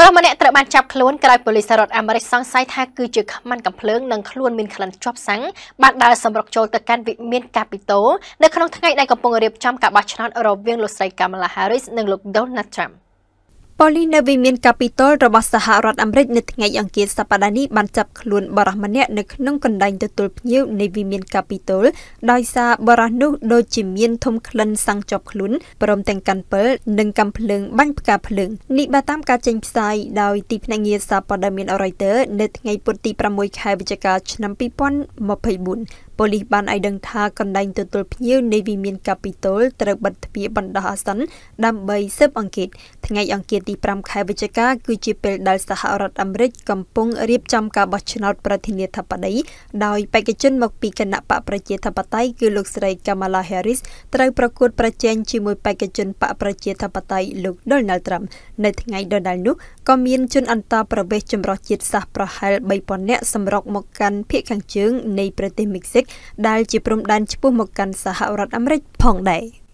ពលរដ្ឋម្នាក់ត្រូវបានចាប់ខ្លួនក្រោយប៉ូលីសរដ្ឋអាមេរិកសង្ស័យថាគឺជាខ្មាំងកំភ្លើងនិងខ្លួនមានក្លិនជាប់សាំងបានដើរសម្រុកចូលទៅកាន់វិមានកាពីតូនៅក្នុងថ្ងៃដែលកំពុងរៀបចំការបោះឆ្នោតរវាងលោកស្រីកាមឡាហារីសនិងលោកដូណាល់ត្រាំប៉ូលីសនៅវិមានកាពីតុលរបស់សហរដ្ឋអាមេរិកនៅថ្ងៃអង្គារសប្តាហ៍នេះបានចាប់ខ្លួនបរិសម្នាក់នៅក្នុងកណ្ដាលទទួលភ្ញៀវនៃវិមានកាពីតុលដោយសារបរិសនោះដូចជាមានធំក្លិនសាំងជាប់ខ្លួនព្រមទាំងកាន់ពិលនិងកាំភ្លើងបាញ់ផ្កាភ្លើងនេះបើតាមការចេញផ្សាយដោយទីភ្នាក់ងារសារព័ត៌មាន Reuters នៅថ្ងៃពុធទី6ខែវិច្ឆិកាឆ្នាំ2024ប៉ូលីសបានឲ្យដឹងថាកណ្ដាលទទួលភ្ញៀវនៃវិមានកាពីតុលត្រូវបិទទ្វារបណ្ដោះអាសន្នដើម្បីស៊ើបអង្កេតថ្ងៃអង្គារទី5ខែវិច្ឆិកាគឺជាពេលដែលសហរដ្ឋអាមេរិកកំពុងរៀបចំការបោះឆ្នោតប្រធានាធិបតី ដោយបេក្ខជនមកពីគណៈបកប្រជាធិបតេយ្យគឺលោកស្រី Kamala Harris ត្រូវប្រកួតប្រជែងជាមួយបេក្ខជនបកប្រជាធិបតេយ្យលោក Donald Trump នៅថ្ងៃដដែលនោះក៏មានជនអន្តោប្រវេសន៍ចម្រុះជាតិសាសប្រហែល3000នាក់សម្រុកមកកាន់ភូមិខាងជើងនៃប្រទេសមិចស៊ិកដែលជាព្រំដែនឆ្ពោះមកកាន់សហរដ្ឋអាមេរិកផងដែរ